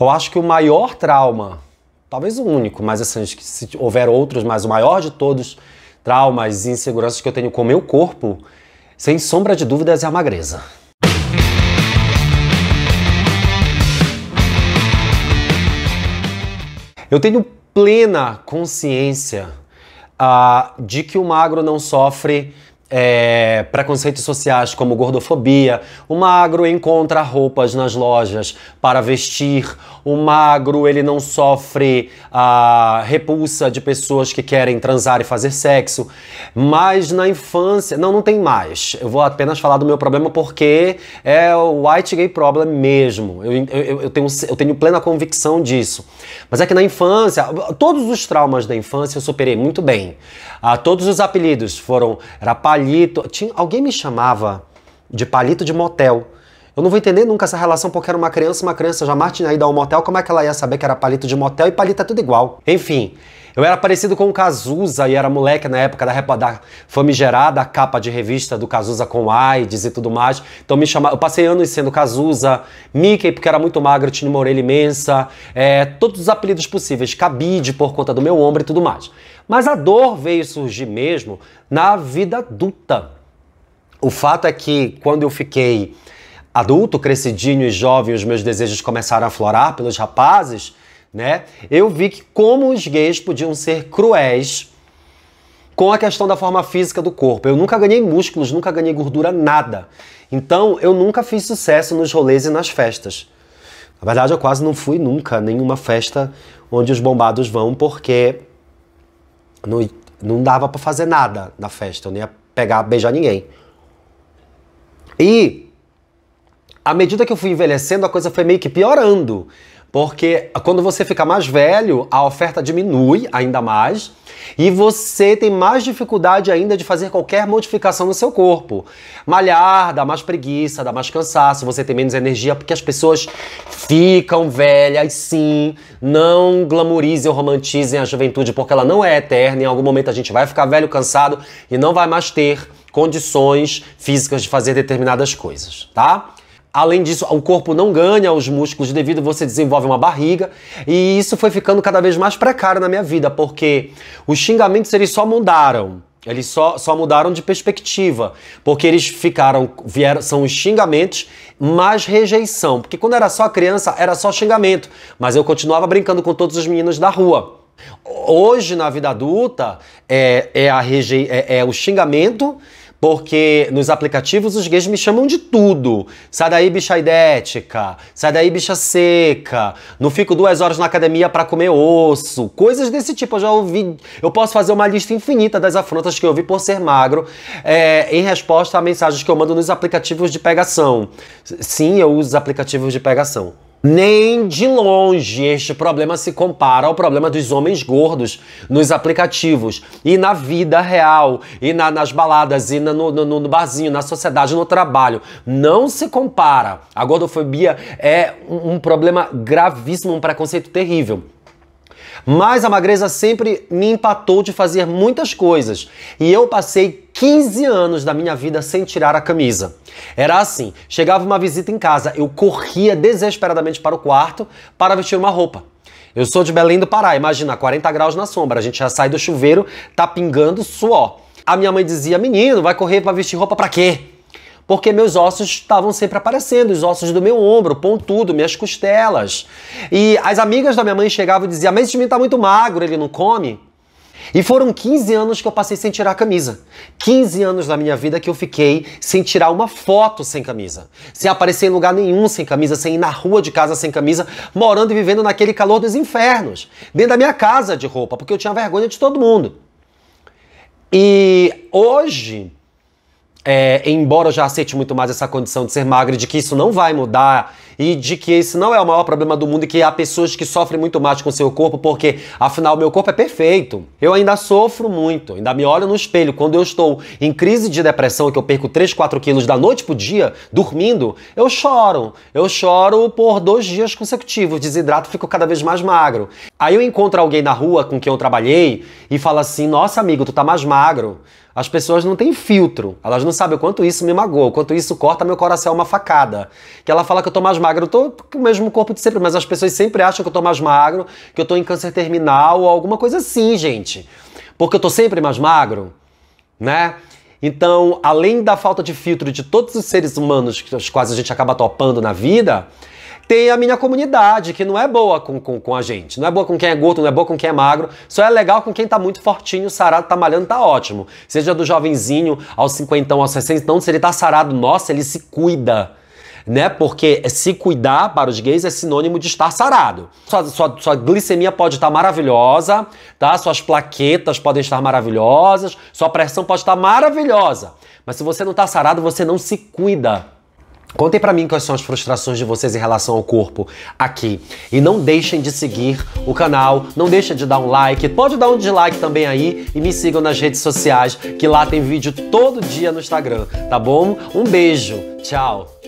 Eu acho que o maior trauma, talvez o único, mas assim, se houver outros, mas o maior de todos, traumas e inseguranças que eu tenho com o meu corpo, sem sombra de dúvidas, é a magreza. Eu tenho plena consciência uh, de que o magro não sofre é, preconceitos sociais como gordofobia. O magro encontra roupas nas lojas para vestir. O magro ele não sofre a repulsa de pessoas que querem transar e fazer sexo. Mas na infância, não, não tem mais. Eu vou apenas falar do meu problema porque é o white gay problem mesmo. Eu, eu, eu tenho, eu tenho plena convicção disso. Mas é que na infância, todos os traumas da infância eu superei muito bem. Ah, todos os apelidos foram era palha, palito. Tinha, alguém me chamava de palito de motel. Eu não vou entender nunca essa relação porque era uma criança, uma criança já ido ao motel, como é que ela ia saber que era palito de motel e palito é tudo igual? Enfim, eu era parecido com o Cazuza e era moleque na época da, da famigerada capa de revista do Cazuza com AIDS e tudo mais. Então me chamava, eu passei anos sendo Cazuza, Mickey porque era muito magro, tinha uma orelha imensa, é, todos os apelidos possíveis, cabide por conta do meu ombro e tudo mais. Mas a dor veio surgir mesmo na vida adulta. O fato é que quando eu fiquei adulto, crescidinho e jovem, os meus desejos começaram a florar pelos rapazes, né? Eu vi que como os gays podiam ser cruéis com a questão da forma física do corpo. Eu nunca ganhei músculos, nunca ganhei gordura, nada. Então, eu nunca fiz sucesso nos rolês e nas festas. Na verdade, eu quase não fui nunca a nenhuma festa onde os bombados vão, porque não, não dava para fazer nada na festa, eu nem ia pegar, beijar ninguém. E à medida que eu fui envelhecendo, a coisa foi meio que piorando. Porque quando você fica mais velho, a oferta diminui ainda mais e você tem mais dificuldade ainda de fazer qualquer modificação no seu corpo. Malhar dá mais preguiça, dá mais cansaço, você tem menos energia porque as pessoas ficam velhas, sim. Não glamorizem ou romantizem a juventude porque ela não é eterna. Em algum momento a gente vai ficar velho, cansado e não vai mais ter condições físicas de fazer determinadas coisas, tá? Além disso, o corpo não ganha os músculos devido você desenvolve uma barriga, e isso foi ficando cada vez mais precário na minha vida, porque os xingamentos eles só mudaram. Eles só, só mudaram de perspectiva, porque eles ficaram, vieram, são os xingamentos mais rejeição. Porque quando era só criança, era só xingamento, mas eu continuava brincando com todos os meninos da rua. Hoje, na vida adulta, é, é, a reje é, é o xingamento porque nos aplicativos os gays me chamam de tudo. Sai daí, bicha idética. Sai daí, bicha seca. Não fico duas horas na academia para comer osso. Coisas desse tipo. Eu já ouvi. Eu posso fazer uma lista infinita das afrontas que eu ouvi por ser magro é, em resposta a mensagens que eu mando nos aplicativos de pegação. Sim, eu uso aplicativos de pegação. Nem de longe este problema se compara ao problema dos homens gordos nos aplicativos e na vida real, e na, nas baladas, e na, no, no, no, barzinho, na sociedade, no trabalho. Não se compara. A gordofobia é um, um problema gravíssimo, um preconceito terrível. Mas a magreza sempre me empatou de fazer muitas coisas e eu passei 15 anos da minha vida sem tirar a camisa. Era assim: chegava uma visita em casa, eu corria desesperadamente para o quarto para vestir uma roupa. Eu sou de Belém do Pará, imagina, 40 graus na sombra, a gente já sai do chuveiro, tá pingando suor. A minha mãe dizia: Menino, vai correr para vestir roupa para quê? porque meus ossos estavam sempre aparecendo, os ossos do meu ombro, pontudo, minhas costelas. E as amigas da minha mãe chegavam e diziam: ah, Mas esse menino tá muito magro, ele não come. E foram 15 anos que eu passei sem tirar a camisa. 15 anos da minha vida que eu fiquei sem tirar uma foto sem camisa. Sem aparecer em lugar nenhum sem camisa, sem ir na rua de casa sem camisa, morando e vivendo naquele calor dos infernos. Dentro da minha casa de roupa, porque eu tinha vergonha de todo mundo. E hoje, é, embora eu já aceite muito mais essa condição de ser magra, de que isso não vai mudar e de que esse não é o maior problema do mundo e que há pessoas que sofrem muito mais com seu corpo, porque afinal meu corpo é perfeito. Eu ainda sofro muito, ainda me olho no espelho. Quando eu estou em crise de depressão, que eu perco 3, 4 quilos da noite pro dia, dormindo, eu choro. Eu choro por dois dias consecutivos, desidrato, fico cada vez mais magro. Aí eu encontro alguém na rua com quem eu trabalhei e falo assim: Nossa, amigo, tu tá mais magro. As pessoas não têm filtro. Elas não sabem o quanto isso me magoou, o quanto isso corta meu coração é uma facada. Que ela fala que eu tô mais magro, eu tô com o mesmo corpo de sempre, mas as pessoas sempre acham que eu tô mais magro, que eu tô em câncer terminal ou alguma coisa assim, gente. Porque eu tô sempre mais magro, né? Então, além da falta de filtro de todos os seres humanos, os quais a gente acaba topando na vida, tem a minha comunidade, que não é boa com, com, com, a gente. Não é boa com quem é gordo, não é boa com quem é magro. Só é legal com quem tá muito fortinho, sarado, tá malhando, tá ótimo. Seja do jovenzinho aos cinquentão, aos então se ele tá sarado, nossa, ele se cuida. Né? Porque se cuidar para os gays é sinônimo de estar sarado. Sua, sua, sua glicemia pode estar maravilhosa, tá? Suas plaquetas podem estar maravilhosas, sua pressão pode estar maravilhosa. Mas se você não está sarado, você não se cuida. Contem para mim quais são as frustrações de vocês em relação ao corpo aqui. E não deixem de seguir o canal, não deixem de dar um like, pode dar um dislike também aí e me sigam nas redes sociais, que lá tem vídeo todo dia no Instagram, tá bom? Um beijo, tchau!